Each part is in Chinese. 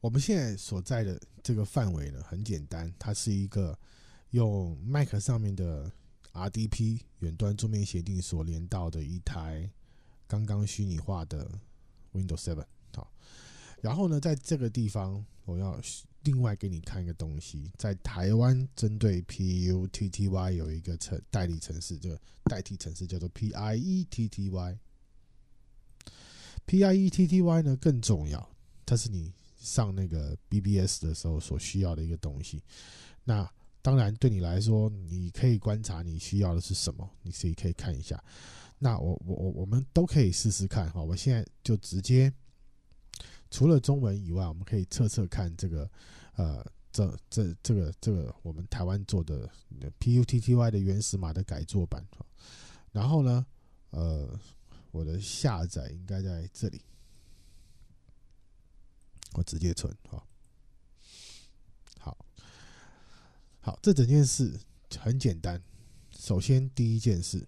我们现在所在的这个范围呢，很简单，它是一个用 Mac 上面的 RDP 远端桌面协定所连到的一台刚刚虚拟化的 Windows Seven。好，然后呢，在这个地方，我要另外给你看一个东西，在台湾针对 PuTTY 有一个城代理城市，就代替城市叫做 PieTTY。PieTTY 呢更重要，它是你。上那个 BBS 的时候所需要的一个东西，那当然对你来说，你可以观察你需要的是什么，你自己可以看一下。那我我我我们都可以试试看哈。我现在就直接，除了中文以外，我们可以测测看这个呃这这这个这个我们台湾做的 P U T T Y 的原始码的改做版。然后呢，呃，我的下载应该在这里。我直接存，好，好好，这整件事很简单。首先，第一件事，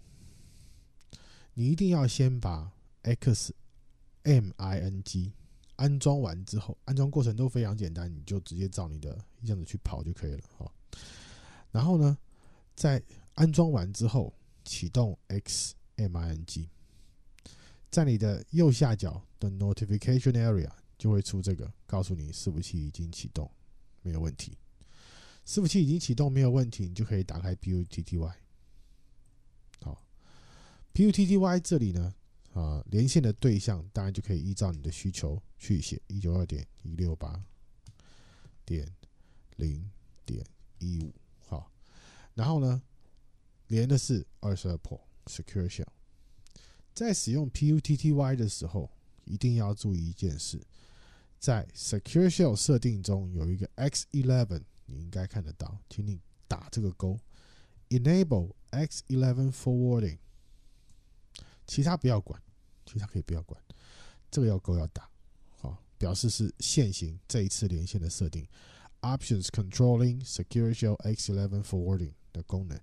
你一定要先把 X M I N G 安装完之后，安装过程都非常简单，你就直接照你的样子去跑就可以了。哦，然后呢，在安装完之后，启动 X M I N G，在你的右下角的 Notification Area。就会出这个，告诉你伺服器已经启动，没有问题。伺服器已经启动，没有问题，你就可以打开 PuTTY。好，PuTTY 这里呢，啊，连线的对象当然就可以依照你的需求去写一九二点一六八点零点一五。好，然后呢，连的是二十二 p o r o secure shell。在使用 PuTTY 的时候，一定要注意一件事。在 Secure Shell 设定中有一个 X11，你应该看得到，请你打这个勾，Enable X11 Forwarding，其他不要管，其他可以不要管，这个要勾要打，好，表示是现行这一次连线的设定。Options controlling Secure Shell X11 Forwarding 的功能。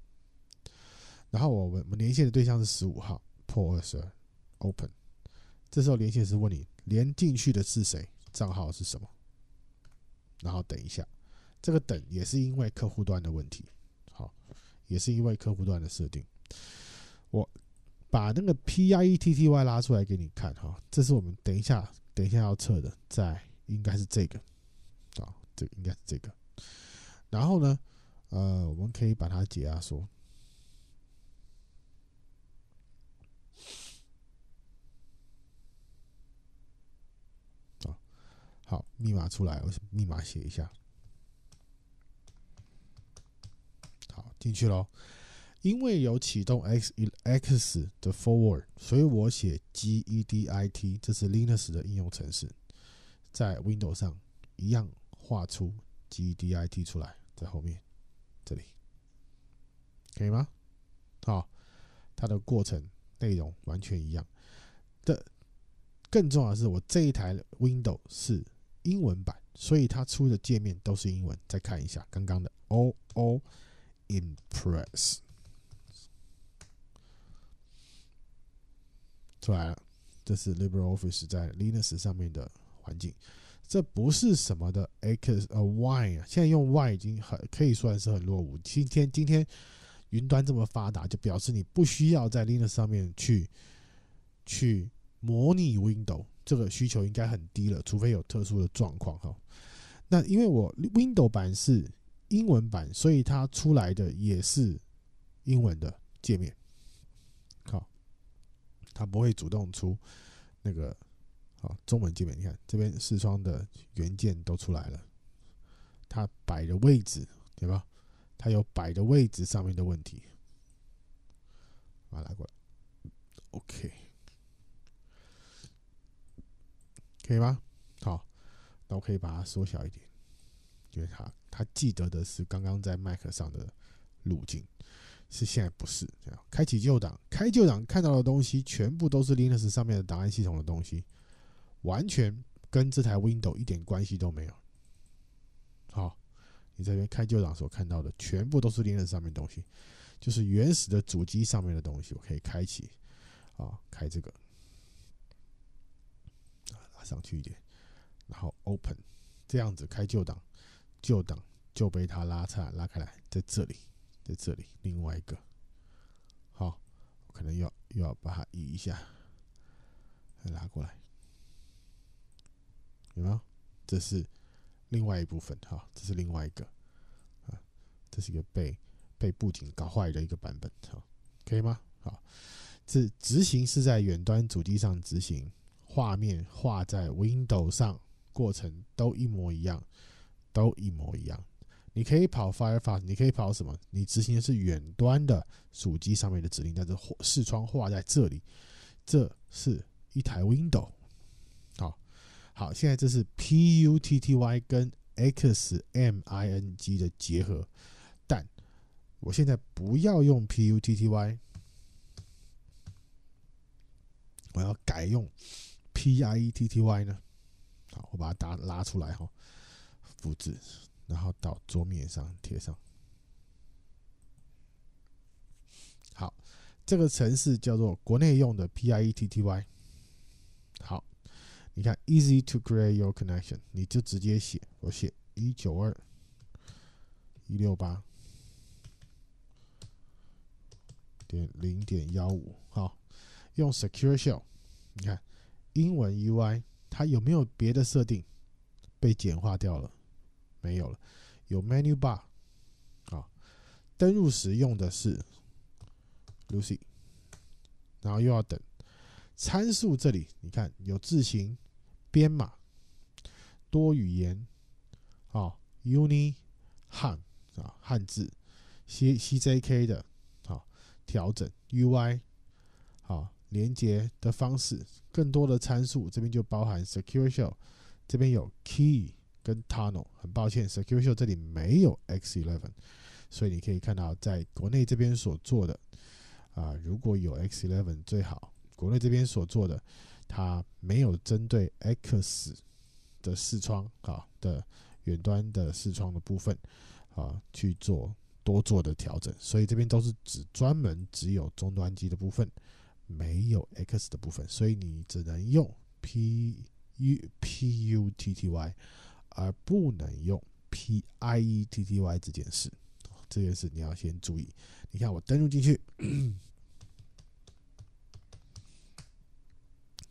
然后我们我们连线的对象是十五号，Port 二十二，Open。这时候连线是问你连进去的是谁？账号是什么？然后等一下，这个等也是因为客户端的问题，好，也是因为客户端的设定。我把那个 p i e t t y 拉出来给你看哈，这是我们等一下等一下要测的，在应该是这个，啊，这应该是这个。然后呢，呃，我们可以把它解压缩。好，密码出来，我密码写一下。好，进去喽。因为有启动 x x 的 forward，所以我写 gedit，这是 Linux 的应用程式，在 Windows 上一样画出 gedit 出来，在后面这里可以吗？好，它的过程内容完全一样。的，更重要的是，我这一台 Windows 是。英文版，所以它出的界面都是英文。再看一下刚刚的，O O Impress，出来了。这是 LibreOffice 在 Linux 上面的环境，这不是什么的 X 啊 Y 啊。现在用 Y 已经很可以说是很落伍。今天今天云端这么发达，就表示你不需要在 Linux 上面去去模拟 Window。这个需求应该很低了，除非有特殊的状况哈。那因为我 w i n d o w 版是英文版，所以它出来的也是英文的界面。好，它不会主动出那个好中文界面。你看这边视窗的元件都出来了，它摆的位置对吧？它有摆的位置上面的问题。把它过来，OK。可以吗？好，那我可以把它缩小一点，因为它它记得的是刚刚在麦克上的路径，是现在不是这样？开启旧档，开旧档看到的东西全部都是 Linux 上面的档案系统的东西，完全跟这台 Windows 一点关系都没有。好，你这边开旧档所看到的全部都是 Linux 上面东西，就是原始的主机上面的东西。我可以开启啊，开这个。上去一点，然后 open 这样子开旧档，旧档就被它拉差拉开来，在这里，在这里，另外一个，好，我可能要又要把它移一下，拉过来，有没有？这是另外一部分，哈，这是另外一个，啊，这是一个被被布景搞坏的一个版本，好，可以吗？好，这执行是在远端主机上执行。画面画在 Window 上，过程都一模一样，都一模一样。你可以跑 Firefox，你可以跑什么？你执行的是远端的主机上面的指令，但是视窗画在这里。这是一台 Window。好，好，现在这是 P U T T Y 跟 X M I N G 的结合。但我现在不要用 P U T T Y，我要改用。p i e t t y 呢？好，我把它打拉出来哈，复制，然后到桌面上贴上。好，这个程式叫做国内用的 p i e t t y。好，你看 easy to create your connection，你就直接写，我写一九二一六八点零点幺五。好，用 secure shell，你看。英文 UI，它有没有别的设定被简化掉了？没有了。有 menu bar 啊，登入时用的是 Lucy，然后又要等。参数这里你看有字形编码、多语言啊、uni 汉啊汉字、C CJK 的啊调整 UI 好。连接的方式，更多的参数这边就包含 Secure Shell，这边有 Key 跟 Tunnel。很抱歉，Secure Shell 这里没有 X Eleven，所以你可以看到，在国内这边所做的啊，如果有 X Eleven 最好。国内这边所做的，它没有针对 X 的视窗啊的远端的视窗的部分啊去做多做的调整，所以这边都是只专门只有终端机的部分。没有 x 的部分，所以你只能用 p u p u t t y，而不能用 p i e t t y 这件事。这件事你要先注意。你看我登录进去，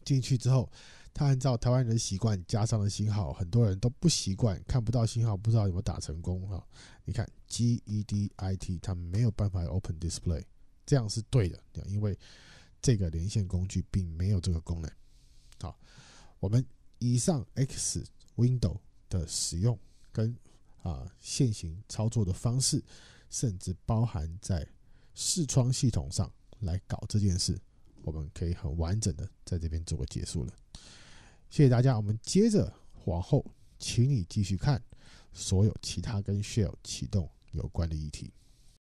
进去之后，他按照台湾人习惯加上了星号，很多人都不习惯，看不到星号，不知道怎么打成功哈。你看 g e d i t，他没有办法 open display，这样是对的，因为。这个连线工具并没有这个功能。好，我们以上 X Window 的使用跟啊现行操作的方式，甚至包含在视窗系统上来搞这件事，我们可以很完整的在这边做个结束了。谢谢大家，我们接着往后，请你继续看所有其他跟 Shell 启动有关的议题。